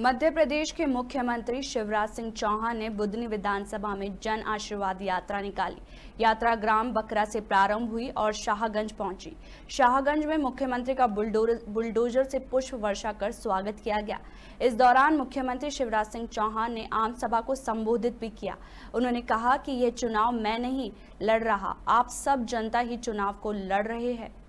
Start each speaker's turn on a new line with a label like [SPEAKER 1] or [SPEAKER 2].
[SPEAKER 1] मध्य प्रदेश के मुख्यमंत्री शिवराज सिंह चौहान ने बुधनी विधानसभा में जन आशीर्वाद यात्रा निकाली यात्रा ग्राम बकरा से प्रारंभ हुई और शाहगंज पहुंची शाहगंज में मुख्यमंत्री का बुलडोजर से पुष्प वर्षा कर स्वागत किया गया इस दौरान मुख्यमंत्री शिवराज सिंह चौहान ने आम सभा को संबोधित भी किया उन्होंने कहा कि यह चुनाव मैं नहीं लड़ रहा आप सब जनता ही चुनाव को लड़ रहे हैं